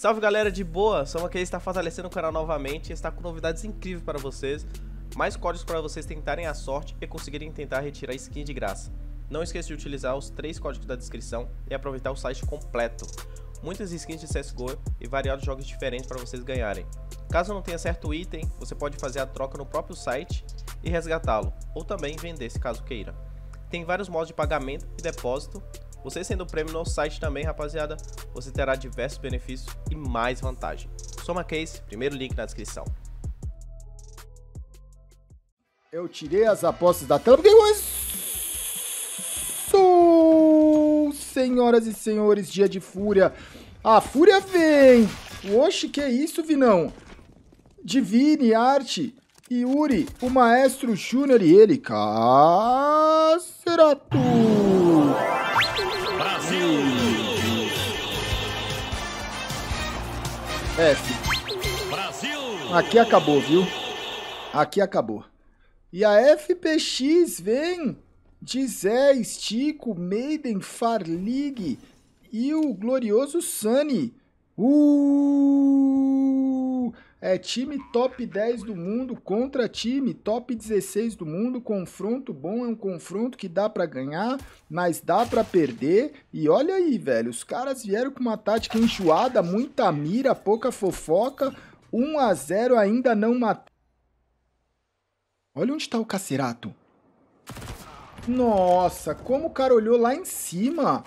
Salve galera de boa, Sou aqui está fortalecendo o canal novamente e está com novidades incríveis para vocês, mais códigos para vocês tentarem a sorte e conseguirem tentar retirar skin de graça. Não esqueça de utilizar os três códigos da descrição e aproveitar o site completo. Muitas skins de CSGO e variados jogos diferentes para vocês ganharem. Caso não tenha certo item, você pode fazer a troca no próprio site e resgatá-lo, ou também vender se caso queira. Tem vários modos de pagamento e depósito, você sendo prêmio no site também, rapaziada, você terá diversos benefícios e mais vantagem. Soma Case, primeiro link na descrição. Eu tirei as apostas da tela porque sou senhoras e senhores, dia de fúria. A fúria vem! Oxe, que isso, Vinão? Divine, Arte, Yuri, o Maestro Júnior e ele, Cacerato! F. Brasil! Aqui acabou, viu? Aqui acabou. E a FPX vem de Zé, Stico, Maiden, Farlig e o glorioso Sunny. Uh! É time top 10 do mundo contra time top 16 do mundo. Confronto bom, é um confronto que dá para ganhar, mas dá para perder. E olha aí, velho, os caras vieram com uma tática enjoada, muita mira, pouca fofoca. 1 a 0 ainda não matou. Olha onde tá o Cacerato. Nossa, como o cara olhou lá em cima.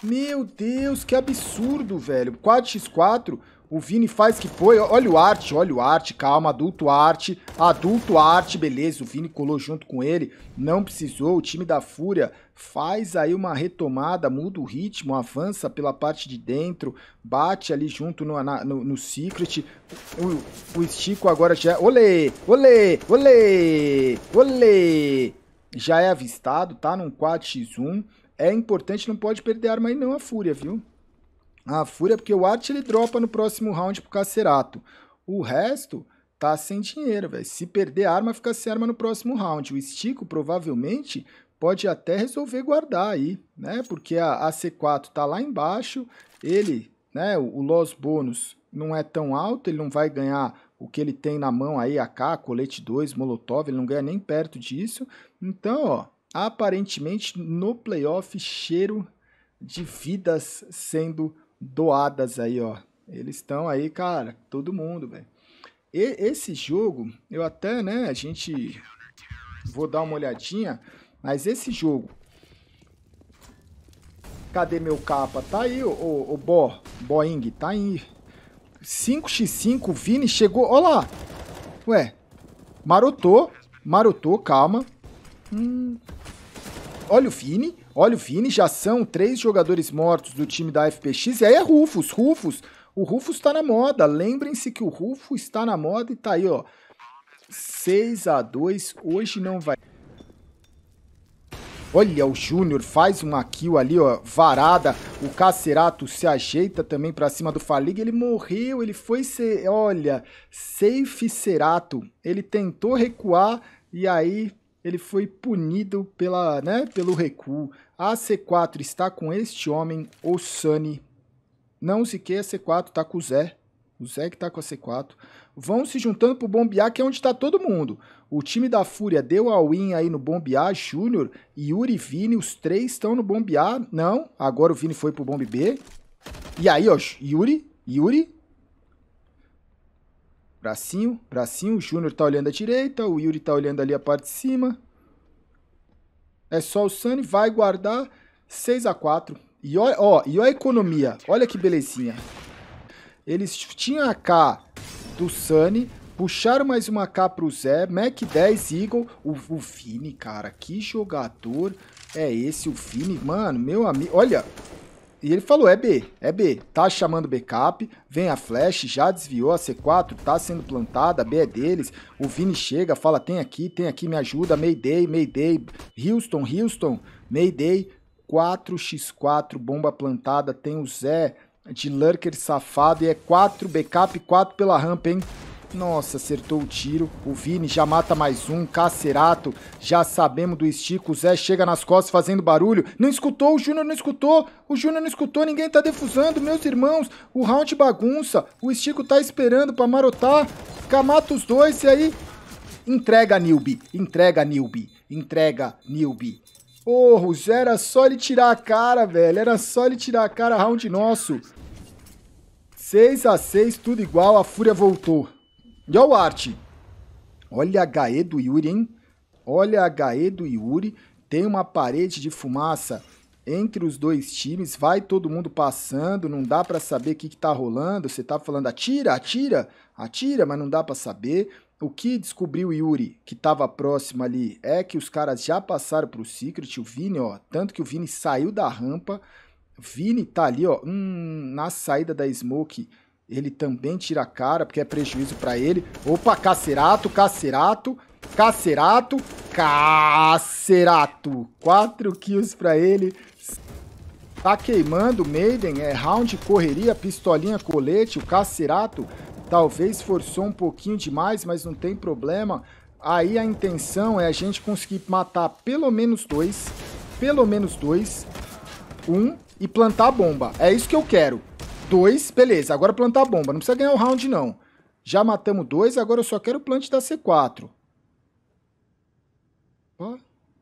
Meu Deus, que absurdo, velho. 4x4. O Vini faz que foi. Olha o arte, olha o arte, calma, adulto arte, adulto arte, beleza. O Vini colou junto com ele, não precisou. O time da Fúria faz aí uma retomada, muda o ritmo, avança pela parte de dentro, bate ali junto no, na, no, no Secret. O, o Estico agora já. É, olê, olê, olê, olê. Já é avistado, tá num 4x1. É importante, não pode perder a arma aí não, a Fúria, viu? A fúria, é porque o Art ele dropa no próximo round pro Cacerato. O resto tá sem dinheiro, velho. Se perder arma, fica sem arma no próximo round. O Estico provavelmente pode até resolver guardar aí, né? Porque a, a C4 tá lá embaixo, ele, né, o, o loss bônus não é tão alto, ele não vai ganhar o que ele tem na mão aí, AK, colete 2, molotov, ele não ganha nem perto disso. Então, ó, aparentemente no playoff cheiro de vidas sendo doadas aí, ó. Eles estão aí, cara, todo mundo, velho. Esse jogo, eu até, né, a gente vou dar uma olhadinha, mas esse jogo Cadê meu capa? Tá aí o, ô, ô Bo, Boeing, tá aí. 5x5, Vini chegou, ó lá. Ué, marotou, marotou, calma. Hum. Olha o Vini, Olha o Vini, já são três jogadores mortos do time da FPX. E aí é Rufus, Rufus. O Rufus está na moda. Lembrem-se que o Rufus está na moda e tá aí, ó. 6 a 2 Hoje não vai... Olha, o Júnior faz uma kill ali, ó, varada. O Cacerato se ajeita também para cima do Faliga. Ele morreu, ele foi ser... Olha, safe Cerato. Ele tentou recuar e aí ele foi punido pela, né, pelo recuo. A C4 está com este homem, o Sunny. Não se que a C4 está com o Zé. O Zé que está com a C4. Vão se juntando pro bombear, que é onde está todo mundo. O time da Fúria deu a win aí no bombear, Júnior, Yuri e Vini, os três estão no bombear. Não, agora o Vini foi pro bombe B. E aí, ó, Yuri, Yuri, Bracinho, bracinho. O Júnior tá olhando à direita. O Yuri tá olhando ali a parte de cima. É só o Sani. Vai guardar 6 a 4 E olha, ó, e olha a economia. Olha que belezinha. Eles tinham a K do Sani. Puxaram mais uma K pro Zé. Mac 10, Eagle. O, o Vini, cara. Que jogador é esse? O Vini, mano. Meu amigo. Olha. E ele falou: é B, é B. Tá chamando backup, vem a flash, já desviou a C4, tá sendo plantada, a B é deles. O Vini chega, fala: tem aqui, tem aqui, me ajuda, Mayday, Mayday, Houston, Houston, Mayday, 4x4, bomba plantada, tem o Zé de lurker safado e é 4 backup, 4 pela rampa, hein? Nossa, acertou o tiro. O Vini já mata mais um. Cacerato. Já sabemos do estico. O Zé chega nas costas fazendo barulho. Não escutou, o Júnior não escutou. O Júnior não escutou, ninguém tá defusando. Meus irmãos, o round bagunça. O estico tá esperando pra marotar. Camata os dois e aí... Entrega, Nilby. Entrega, Nilby. Entrega, Nilby. Porra, Zé era só ele tirar a cara, velho. Era só ele tirar a cara, round nosso. 6 a 6 tudo igual, a Fúria voltou. E olha o Art. Olha a HE do Yuri, hein? Olha a HE do Yuri. Tem uma parede de fumaça entre os dois times. Vai todo mundo passando, não dá para saber o que, que tá rolando. Você tá falando atira, atira, atira, mas não dá para saber. O que descobriu o Yuri, que tava próximo ali, é que os caras já passaram pro Secret. O Vini, ó, tanto que o Vini saiu da rampa. Vini tá ali, ó, hum, na saída da Smoke ele também tira a cara, porque é prejuízo para ele. Opa, cacerato, cacerato, cacerato, cacerato. Quatro kills para ele. Tá queimando o Maiden, é round, correria, pistolinha, colete, o cacerato. Talvez forçou um pouquinho demais, mas não tem problema. Aí a intenção é a gente conseguir matar pelo menos dois, pelo menos dois, um e plantar a bomba. É isso que eu quero dois, beleza, agora plantar tá a bomba. Não precisa ganhar o round, não. Já matamos dois, agora eu só quero o plant da C4. Ó,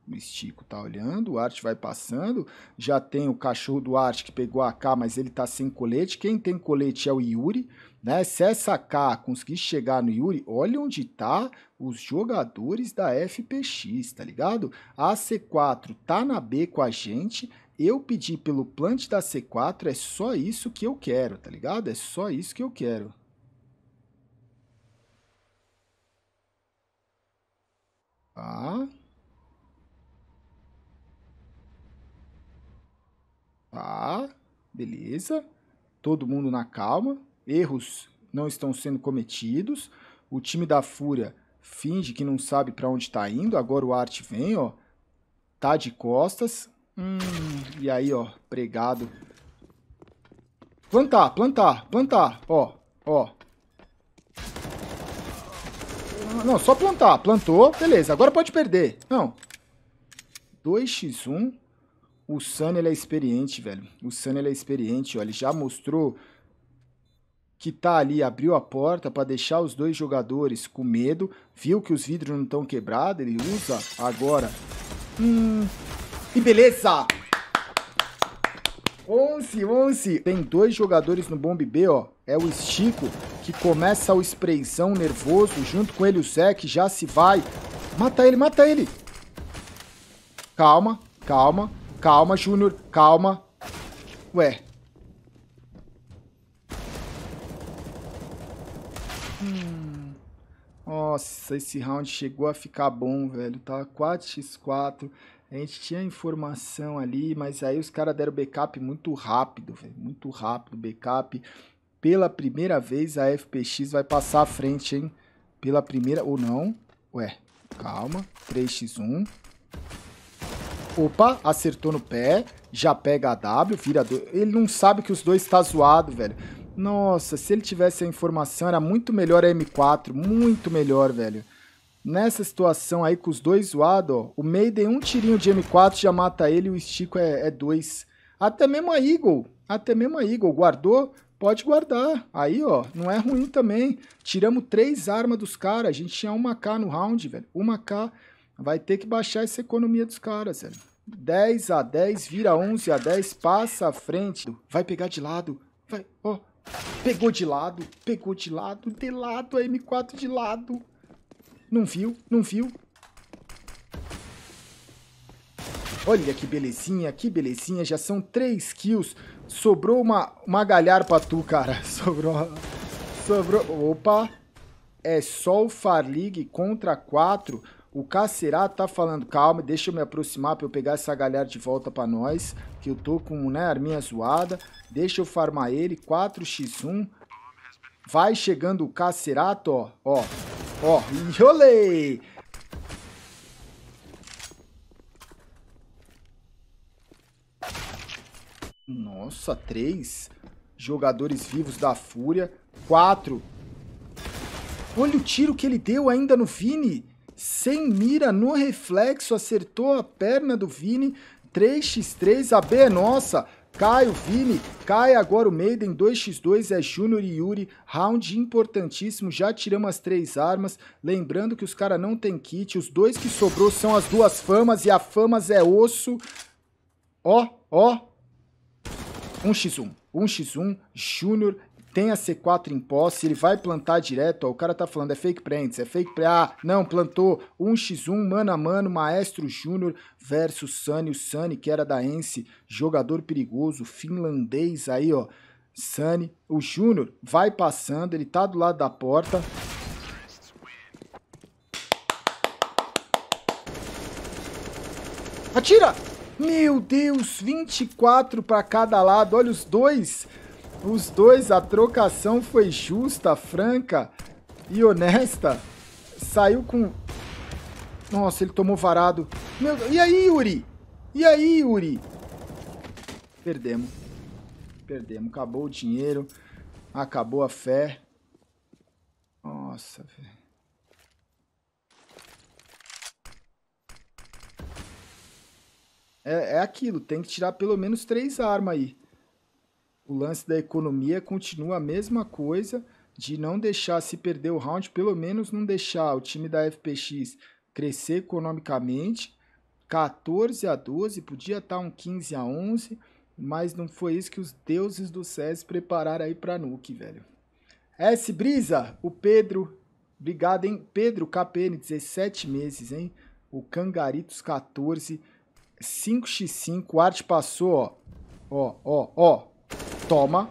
o Estico tá olhando, o Art vai passando. Já tem o cachorro do Art que pegou a K, mas ele tá sem colete. Quem tem colete é o Yuri. Né? Se essa K conseguir chegar no Yuri, olha onde tá os jogadores da FPX, tá ligado? A C4 tá na B com a gente eu pedi pelo plant da C4, é só isso que eu quero, tá ligado? É só isso que eu quero. Tá. Tá. Beleza. Todo mundo na calma. Erros não estão sendo cometidos. O time da Fúria finge que não sabe para onde está indo. Agora o Art vem, ó. Tá de costas, Hum, e aí, ó, pregado. Plantar, plantar, plantar, ó, ó. Não, só plantar. Plantou, beleza. Agora pode perder. Não. 2x1. O Sun, ele é experiente, velho. O Sun, ele é experiente, ó. Ele já mostrou que tá ali, abriu a porta para deixar os dois jogadores com medo, viu que os vidros não estão quebrados, ele usa agora. Hum, e beleza! 11, 11. Tem dois jogadores no bomb B, ó. É o Estico, que começa o sprayzão nervoso. Junto com ele o Zé, que já se vai. Mata ele, mata ele. Calma, calma, calma, Júnior. Calma. Ué. Hum. Nossa, esse round chegou a ficar bom, velho. Tá 4x4. A gente tinha informação ali, mas aí os caras deram backup muito rápido, velho. Muito rápido, backup. Pela primeira vez a FPX vai passar à frente, hein? Pela primeira... Ou não? Ué, calma. 3x1. Opa, acertou no pé. Já pega a W, vira... Do... Ele não sabe que os dois estão tá zoado, velho. Nossa, se ele tivesse a informação, era muito melhor a M4. Muito melhor, velho. Nessa situação aí com os dois zoados, ó, o Maiden, um tirinho de M4 já mata ele, o estico é, é dois. Até mesmo a Eagle, até mesmo a Eagle, guardou, pode guardar. Aí, ó, não é ruim também. Tiramos três armas dos caras, a gente tinha uma k no round, velho. Uma k vai ter que baixar essa economia dos caras, velho. 10 a 10, vira 11 a 10, passa à frente. Vai pegar de lado, vai, ó. Pegou de lado, pegou de lado, de lado, a M4 de lado. Num fio, num fio. Olha que belezinha, que belezinha. Já são três kills. Sobrou uma, uma galhar pra tu, cara. Sobrou. Sobrou. Opa. É só o Farlig contra quatro. O Cacerá tá falando, calma, deixa eu me aproximar pra eu pegar essa galhar de volta pra nós. Que eu tô com, né, arminha zoada. Deixa eu farmar ele. 4x1. Vai chegando o Cacerato, ó. Ó. Ó, rolei! Nossa, três jogadores vivos da Fúria. Quatro. Olha o tiro que ele deu ainda no Vini. Sem mira, no reflexo, acertou a perna do Vini. 3x3, a B é nossa. Cai o Vini, cai agora o Maiden 2x2, é Júnior e Yuri, round importantíssimo, já tiramos as três armas, lembrando que os caras não tem kit, os dois que sobrou são as duas famas e a famas é osso, ó, ó, 1x1, 1x1, Júnior tem a C4 em posse, ele vai plantar direto, ó, o cara tá falando, é fake prints, é fake prends, ah, não, plantou 1x1, mano a mano, Maestro Júnior versus Sani, o Sani que era da Ence, jogador perigoso, finlandês aí, ó, Sani, o Júnior vai passando, ele tá do lado da porta, Atira! Meu Deus, 24 para cada lado. Olha os dois os dois, a trocação foi justa, franca e honesta. Saiu com... Nossa, ele tomou varado. Meu... E aí, Yuri? E aí, Yuri? Perdemos. Perdemos. Acabou o dinheiro. Acabou a fé. Nossa, velho. É, é aquilo, tem que tirar pelo menos três armas aí o lance da economia continua a mesma coisa de não deixar se perder o round, pelo menos não deixar o time da FPX crescer economicamente. 14 a 12, podia estar tá um 15 a 11, mas não foi isso que os deuses do SES prepararam aí para Nuke, velho. S Brisa, o Pedro, obrigado, hein? Pedro KPN, 17 meses, hein? O Cangaritos 14, 5x5, o Arte passou, ó. Ó, ó, ó, toma,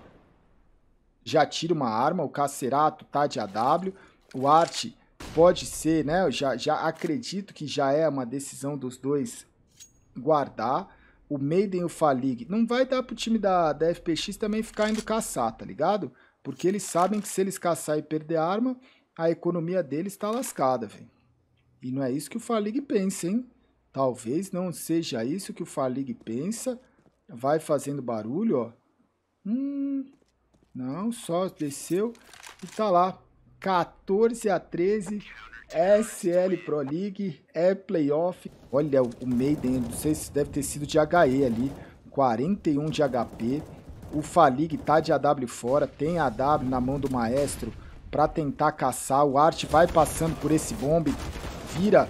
já tira uma arma, o Cacerato tá de AW, o Art pode ser, né? Eu já, já acredito que já é uma decisão dos dois guardar. O Maiden e o Falig não vai dar pro time da, da FPX também ficar indo caçar, tá ligado? Porque eles sabem que se eles caçar e perder arma, a economia deles tá lascada, velho. E não é isso que o Falig pensa, hein? Talvez não seja isso que o Falig pensa. Vai fazendo barulho, ó. Hum, não, só desceu e tá lá. 14 a 13, SL Pro League, é playoff. Olha o dentro não sei se deve ter sido de HE ali, 41 de HP. O Falig tá de AW fora, tem AW na mão do Maestro para tentar caçar. O Art vai passando por esse bombe, vira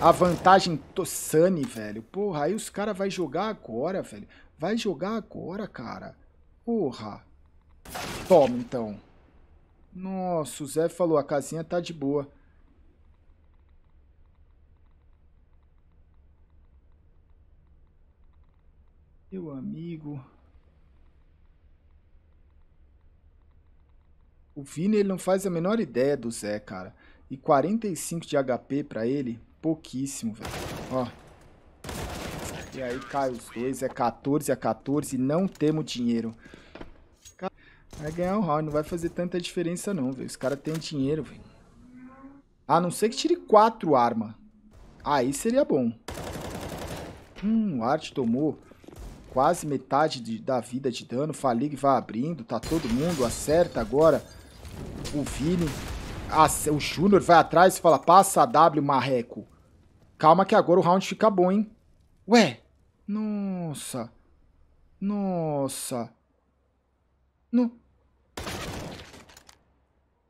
a vantagem Tossani, velho. Porra, aí os caras vai jogar agora, velho. Vai jogar agora, cara. Porra. Toma, então. Nossa, o Zé falou, a casinha tá de boa. Meu amigo. O Vini ele não faz a menor ideia do Zé, cara. E 45 de HP pra ele, pouquíssimo, velho. Ó. E aí cai os dois, é 14 a 14, não temos dinheiro. Vai ganhar um round, não vai fazer tanta diferença não, velho. Os caras têm dinheiro, velho. A não ser que tire 4 arma. Aí seria bom. Hum, o Art tomou quase metade de, da vida de dano. Falig vai abrindo, tá todo mundo, acerta agora. O Vini, a, o Júnior vai atrás e fala, passa a W, marreco. Calma que agora o round fica bom, hein? Ué, nossa. Nossa. No.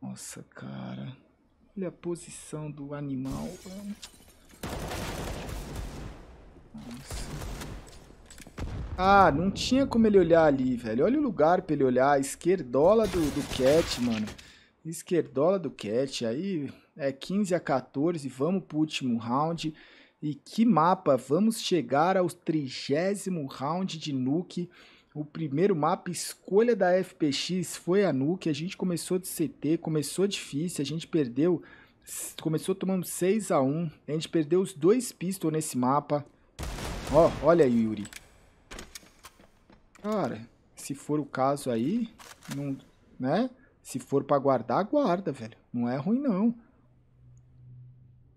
Nossa, cara. Olha a posição do animal. Nossa. Ah, não tinha como ele olhar ali, velho. Olha o lugar pra ele olhar. Esquerdola do, do Cat, mano. Esquerdola do Cat. Aí é 15 a 14. Vamos pro último round. E que mapa! Vamos chegar ao trigésimo round de Nuke. O primeiro mapa escolha da FPX foi a Nuke. A gente começou de CT, começou difícil, a gente perdeu. Começou tomando 6 a 1 A gente perdeu os dois pistols nesse mapa. Ó, oh, olha aí, Yuri. Cara, se for o caso aí, não, né? Se for pra guardar, guarda, velho. Não é ruim, não.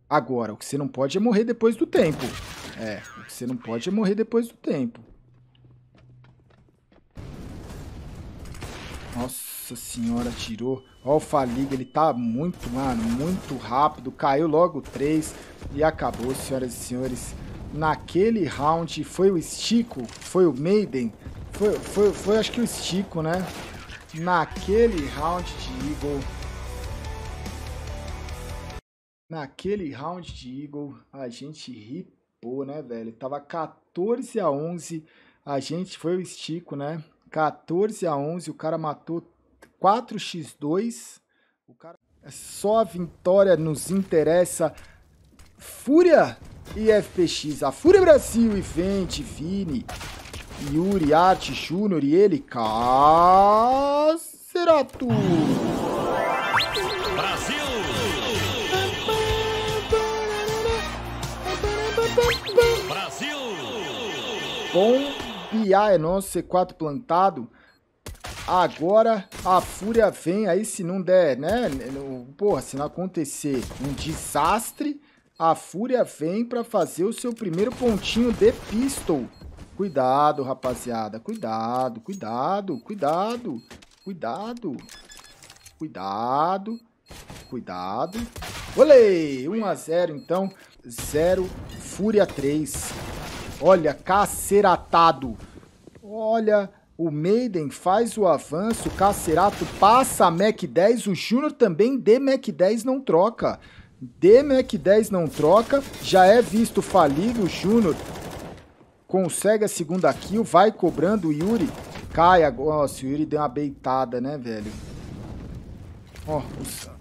Agora, o que você não pode é morrer depois do tempo. É, o que você não pode é morrer depois do tempo. Nossa senhora, tirou. Ó o Faliga, ele tá muito, mano, muito rápido. Caiu logo 3 e acabou, senhoras e senhores. Naquele round foi o Estico, foi o Maiden, foi, foi, foi acho que o Estico, né? Naquele round de Eagle Naquele round de Eagle, a gente ripou, né, velho? Tava 14 a 11, a gente foi o estico, né? 14 a 11, o cara matou 4x2. O cara é só a vitória nos interessa. Fúria e FPX, a Fúria Brasil e Vente, Vini, Yuri Art Júnior e ele, Cacerato. Bombear é nosso, C4 plantado. Agora a Fúria vem, aí se não der, né? Porra, se não acontecer um desastre, a Fúria vem para fazer o seu primeiro pontinho de pistol. Cuidado, rapaziada, cuidado, cuidado, cuidado, cuidado, cuidado, cuidado. Olê! 1 a 0 então, 0 Fúria 3. Olha, caceratado. Olha, o Maiden faz o avanço, o Cacerato passa a Mac 10, o Júnior também de Mac 10 não troca. De Mac 10 não troca, já é visto falido, o Júnior consegue a segunda kill, vai cobrando o Yuri. Cai agora, nossa, o Yuri deu uma beitada, né, velho? Ó, oh,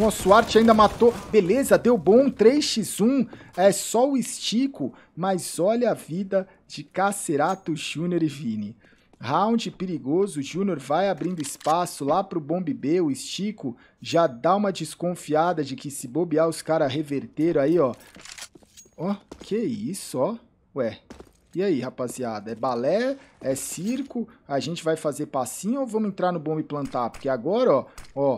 o Swart ainda matou. Beleza, deu bom. 3x1. É só o estico. Mas olha a vida de Cacerato Júnior e Vini. Round perigoso, Júnior vai abrindo espaço lá pro Bomb B, o Estico já dá uma desconfiada de que se bobear os caras reverteram aí, ó. Ó, que isso, ó. Ué, e aí, rapaziada? É balé? É circo? A gente vai fazer passinho ou vamos entrar no e plantar? Porque agora, ó, ó,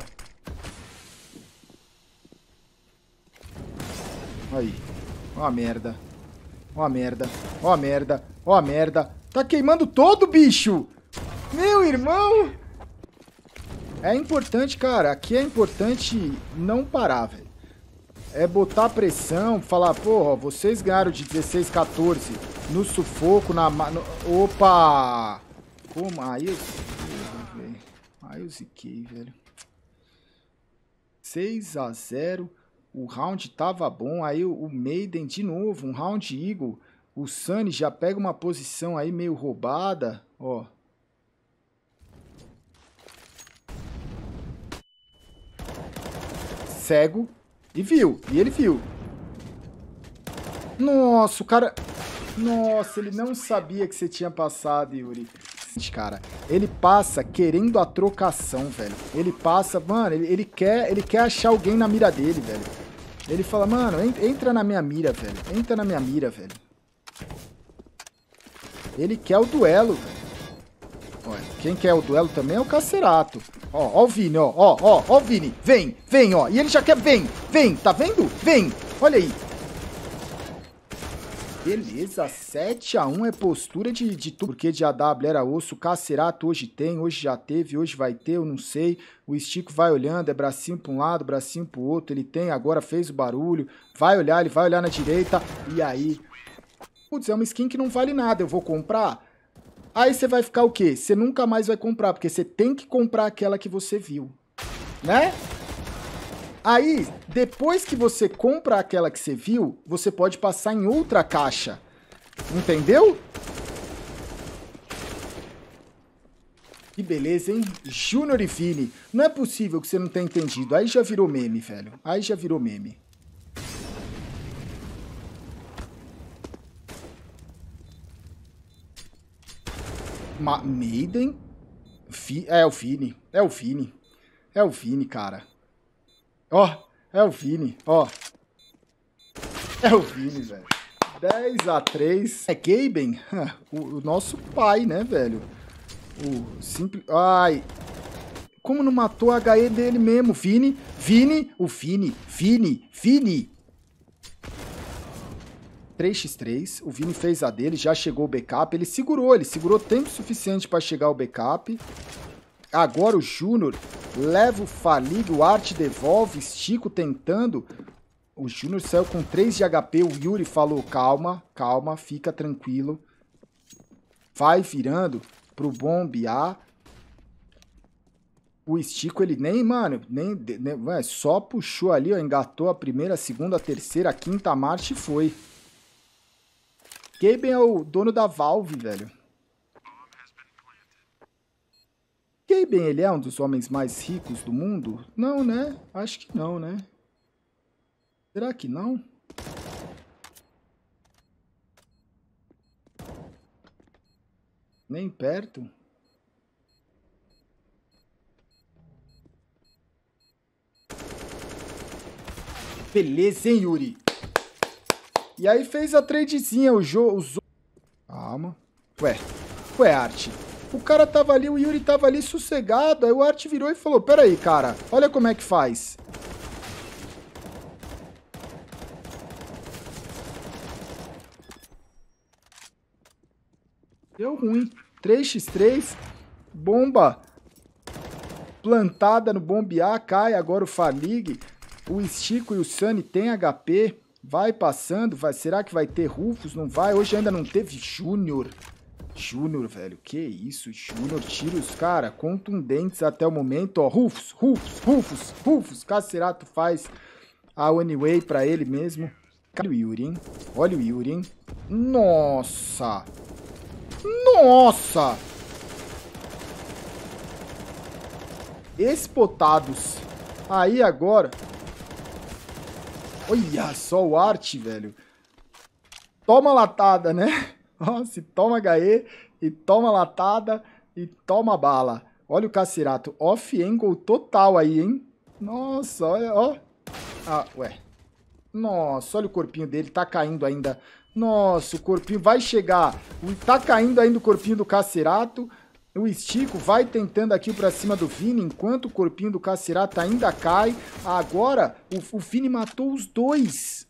Aí. Ó a merda. Ó a merda. Ó a merda. Ó a merda. Tá queimando todo, o bicho! Meu irmão! É importante, cara. Aqui é importante não parar, velho. É botar pressão, falar, porra, vocês ganharam de 16, 14 no sufoco, na... No... Opa! Como? Aí eu... ziquei, velho. Aí eu ziquei, velho. 6 a 0 o round tava bom, aí o Maiden de novo, um round eagle, o Sunny já pega uma posição aí meio roubada, ó. Cego e viu, e ele viu. Nossa, o cara... Nossa, ele não sabia que você tinha passado, Yuri cara. Ele passa querendo a trocação, velho. Ele passa, mano, ele, ele, quer, ele quer achar alguém na mira dele, velho. Ele fala, mano, entra na minha mira, velho. Entra na minha mira, velho. Ele quer o duelo, velho. Olha, quem quer o duelo também é o Cacerato. Ó, ó o Vini, ó, ó, ó, ó o Vini. Vem, vem, ó. E ele já quer, vem, vem, tá vendo? Vem, olha aí. Beleza, 7x1 é postura de, de tudo. Porque de AW era osso, cacerato hoje tem, hoje já teve, hoje vai ter, eu não sei. O Estico vai olhando, é bracinho pra um lado, bracinho pro outro. Ele tem, agora fez o barulho. Vai olhar, ele vai olhar na direita. E aí? Putz, é uma skin que não vale nada, eu vou comprar? Aí você vai ficar o quê? Você nunca mais vai comprar, porque você tem que comprar aquela que você viu. Né? Aí, depois que você compra aquela que você viu, você pode passar em outra caixa. Entendeu? Que beleza, hein? Júnior e Vini. Não é possível que você não tenha entendido. Aí já virou meme, velho. Aí já virou meme. Ma Maiden? Vi é o Vini. É o Vini. É o Vini, cara. Ó, oh, é o Vini, ó. Oh. É o Vini, velho. 10 a 3 É Gaben, o, o nosso pai, né, velho? O simples... Ai, como não matou a HE dele mesmo? Vini, Vini, o Vini, Vini, Vini. 3x3, o Vini fez a dele, já chegou o backup, ele segurou, ele segurou tempo suficiente para chegar o backup. Agora o Júnior leva o falido, o Arte devolve, Estico tentando. O Júnior saiu com 3 de HP, o Yuri falou, calma, calma, fica tranquilo. Vai virando pro bombear. O Estico, ele nem, mano, nem, nem só puxou ali, ó, engatou a primeira, a segunda, a terceira, a quinta marcha e foi. Gaben é o dono da Valve, velho. Fiquei bem, ele é um dos homens mais ricos do mundo? Não, né? Acho que não, né? Será que não? Nem perto? Beleza, hein, Yuri? E aí fez a tradezinha, o jogo... Calma. Ah, ué, ué, arte. Tipo, o cara tava ali, o Yuri tava ali sossegado. Aí o Art virou e falou, peraí, cara, olha como é que faz. Deu ruim. 3x3. Bomba plantada no bombear. Cai agora o Falig. O Estico e o Sunny tem HP. Vai passando. Vai, será que vai ter Rufus? Não vai. Hoje ainda não teve Júnior. Júnior, velho, que isso? Júnior, tiros, cara, contundentes até o momento, ó. Rufus, Rufus, Rufus, Rufus. Cacerato faz a one way pra ele mesmo. Olha o Yuri, hein? Olha o Yuri, hein? Nossa! Nossa! Espotados. Aí agora... Olha só o arte, velho. Toma latada, né? se toma HE e toma latada e toma bala. Olha o Cacirato, off-angle total aí, hein? Nossa, olha, ó. Ah, ué. Nossa, olha o corpinho dele, tá caindo ainda. Nossa, o corpinho vai chegar. Tá caindo ainda o corpinho do Cacerato. O Estico vai tentando aqui para cima do Vini, enquanto o corpinho do Cacerato ainda cai. Agora, o, o Vini matou os dois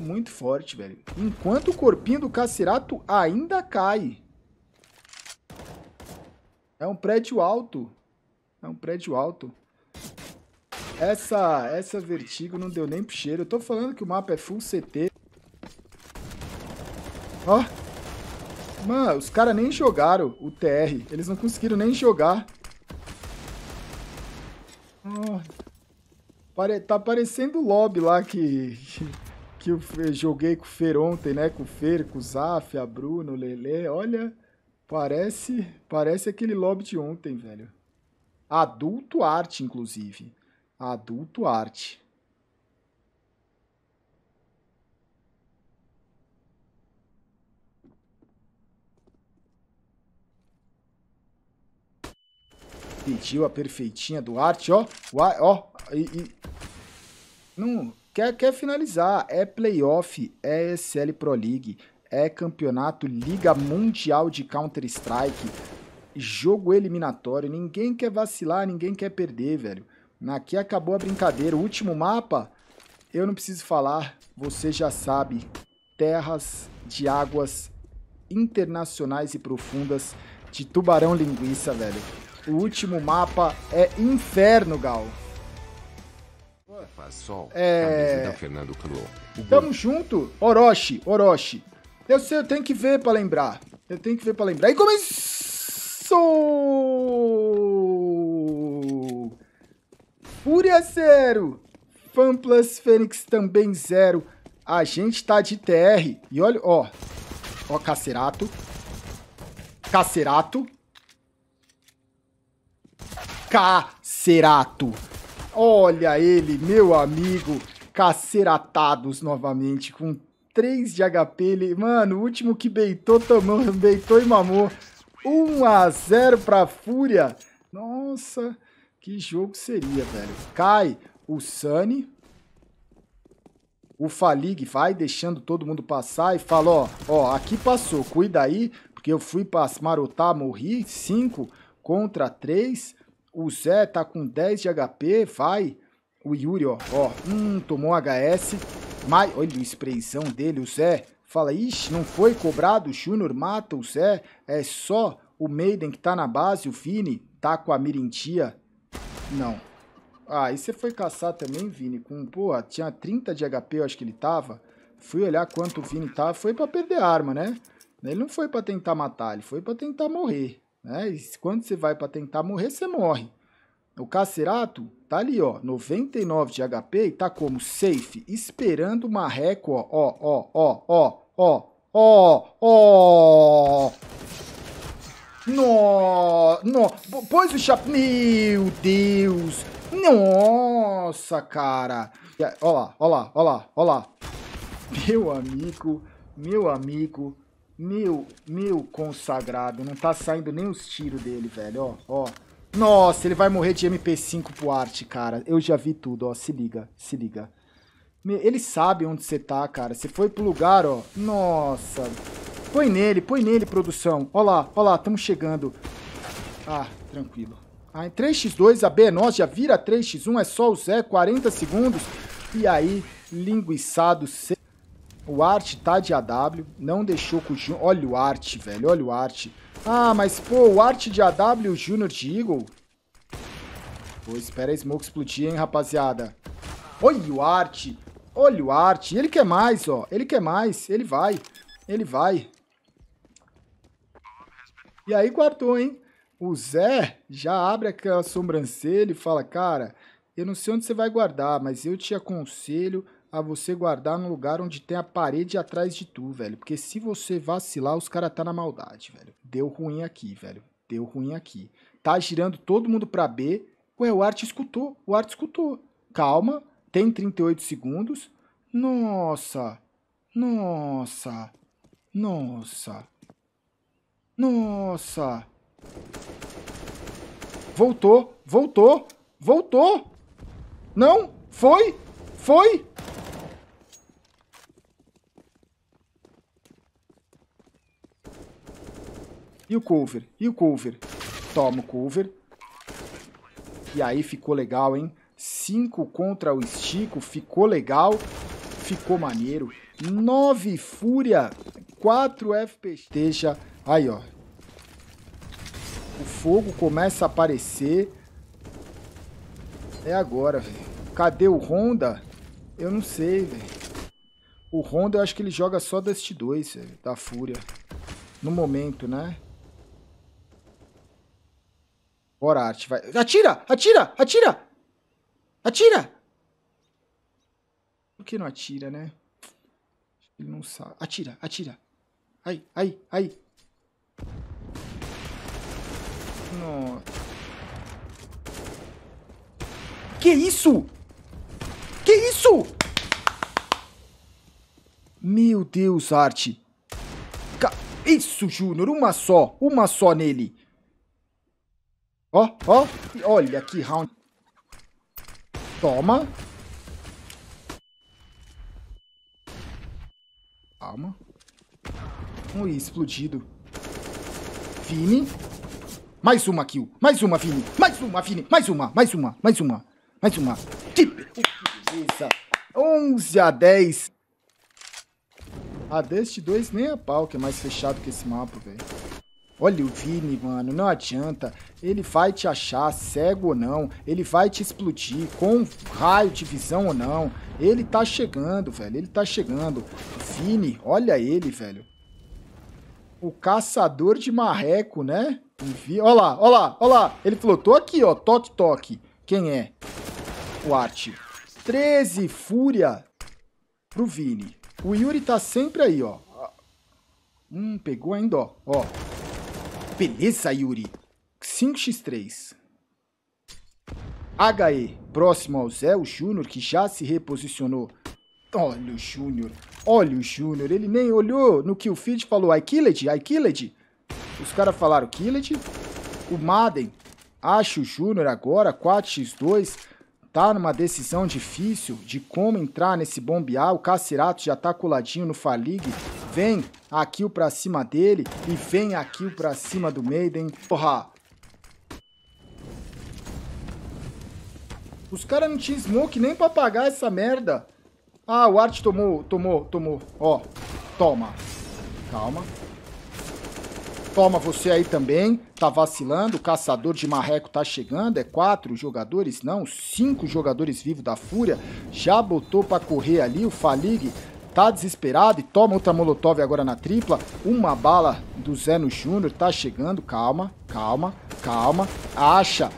muito forte, velho. Enquanto o corpinho do Cacerato ainda cai. É um prédio alto. É um prédio alto. Essa, essa vertigo não deu nem pro cheiro. Eu tô falando que o mapa é full CT. Ó. Oh. Mano, os caras nem jogaram o TR. Eles não conseguiram nem jogar. Oh. Tá parecendo o lobby lá que que eu joguei com o Fer ontem, né? Com o Fer, com o Zaf, a Bruno, o Lelê. Olha, parece, parece aquele lobby de ontem, velho. Adulto arte, inclusive. Adulto arte. Pediu a perfeitinha do arte, ó. Ó, ó e, e... Não, Quer, quer finalizar? É playoff, é ESL Pro League, é campeonato Liga Mundial de Counter-Strike, jogo eliminatório. Ninguém quer vacilar, ninguém quer perder, velho. Aqui acabou a brincadeira. O último mapa, eu não preciso falar, você já sabe. Terras de águas internacionais e profundas de Tubarão Linguiça, velho. O último mapa é Inferno, Gal sol. É. Tá tá, Fernando Tamo junto. Orochi, Orochi. Eu, sei, eu tenho que ver pra lembrar. Eu tenho que ver pra lembrar. E começou! Fúria zero. Fanplus Fênix também zero. A gente tá de TR. E olha, ó. Ó, Cacerato. Cacerato. Cacerato. Olha ele, meu amigo, caceratados novamente com 3 de HP. Ele, mano, o último que beitou, tomou, beitou e mamou. 1 a 0 pra Fúria. Nossa, que jogo seria, velho. Cai o Sunny. O Falig vai deixando todo mundo passar e fala, ó, ó, aqui passou, cuida aí, porque eu fui marotar, morri, 5 contra 3. O Zé tá com 10 de HP, vai. O Yuri, ó, ó, hum, tomou um HS. Mas, olha o sprayzão dele, o Zé. Fala, ixi, não foi cobrado, o mata o Zé. É só o Maiden que tá na base, o Vini tá com a Mirintia. Não. Ah, e você foi caçar também, Vini, com, pô, tinha 30 de HP, eu acho que ele tava. Fui olhar quanto o Vini tava, foi pra perder arma, né? Ele não foi pra tentar matar, ele foi pra tentar morrer. Né? E quando você vai para tentar morrer, você morre. O Cacerato tá ali, ó, 99 de HP e tá como safe, esperando o marreco, ó, ó, ó, ó, ó, ó, ó, ó. No, no, pôs o chapéu. Meu Deus! Nossa, cara! Ó lá, ó lá, ó lá, ó lá. Meu amigo, meu amigo. Meu, meu consagrado, não tá saindo nem os tiros dele, velho, ó, ó. Nossa, ele vai morrer de MP5 pro arte, cara. Eu já vi tudo, ó, se liga, se liga. Ele sabe onde você tá, cara. Você foi pro lugar, ó. Nossa. Põe nele, põe nele, produção. Ó lá, ó lá, estamos chegando. Ah, tranquilo. Ah, em 3x2, a B é nós, já vira 3x1, é só o Zé, 40 segundos. E aí, linguiçado... Se... O Art tá de AW, não deixou com o Junior. Olha o Art, velho, olha o Art. Ah, mas pô, o Art de AW e o Júnior de Eagle? Pô, espera a Smoke explodir, hein, rapaziada. Olha o Art, olha o Art. Ele quer mais, ó, ele quer mais, ele vai, ele vai. E aí guardou, hein? O Zé já abre aquela sobrancelha e fala, cara, eu não sei onde você vai guardar, mas eu te aconselho a você guardar no lugar onde tem a parede atrás de tu, velho. Porque se você vacilar, os caras tá na maldade, velho. Deu ruim aqui, velho. Deu ruim aqui. Tá girando todo mundo pra B. Ué, o Art escutou. O Art escutou. Calma. Tem 38 segundos. Nossa. Nossa. Nossa. Nossa. Voltou. Voltou. Voltou. Não. Foi. Foi. E o cover? E o cover? Toma o cover. E aí ficou legal, hein? 5 contra o Estico, ficou legal, ficou maneiro. 9 Fúria, 4 FPX. Deixa, aí ó. O fogo começa a aparecer. É agora, velho. Cadê o Honda? Eu não sei, velho. O Honda eu acho que ele joga só Dust 2, da Fúria. No momento, né? Bora, arte, vai. Atira! Atira! Atira! Atira! Por que não atira, né? Ele não sabe. Atira, atira. Aí, aí, aí. Nossa. Que isso? Que isso? Meu Deus, arte. Isso, Júnior. Uma só. Uma só nele. Ó, ó. Olha que round. Toma. Calma. Ui, explodido. Vini. Mais uma kill. Mais uma, Vini. Mais uma, Vini. Mais uma, mais uma, mais uma. Mais uma. Que beleza. 11 a 10. A Dust 2 nem a pau que é mais fechado que esse mapa, velho. Olha o Vini, mano, não adianta. Ele vai te achar cego ou não. Ele vai te explodir com raio de visão ou não. Ele tá chegando, velho. Ele tá chegando. Vini, olha ele, velho. O caçador de marreco, né? Olha lá, olha lá, olha lá. Ele falou, tô aqui, ó. Toque, toque. Quem é? O Art. 13, fúria pro Vini. O Yuri tá sempre aí, ó. Hum, pegou ainda, ó. Ó. Beleza, Yuri. 5x3. HE, próximo ao Zé, o Júnior, que já se reposicionou. Olha o Júnior. Olha o Júnior. Ele nem olhou no que o feed falou. I killed, I killed. Os caras falaram killed. O Madden acha o Júnior agora, 4x2. Tá numa decisão difícil de como entrar nesse bombear. O Cacerato já tá coladinho no Falig. Vem aqui pra cima dele e vem aqui pra cima do Maiden. Porra! Os caras não tinham smoke nem pra pagar essa merda. Ah, o Art tomou, tomou, tomou. Ó, toma. Calma. Toma você aí também. Tá vacilando. O caçador de marreco tá chegando. É quatro jogadores? Não, cinco jogadores vivos da Fúria. Já botou pra correr ali. O Falig tá desesperado e toma outra Molotov agora na tripla. Uma bala do Zé no Júnior, tá chegando. Calma, calma, calma. Acha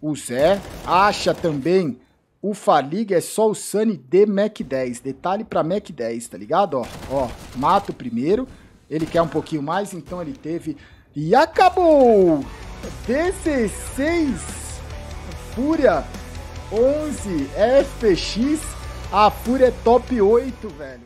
o Zé, acha também o Faliga é só o Sunny de Mac 10. Detalhe pra Mac 10, tá ligado? Ó, ó, mata o primeiro. Ele quer um pouquinho mais, então ele teve. E acabou! 16 Fúria 11 FX. A Fúria é top 8, velho.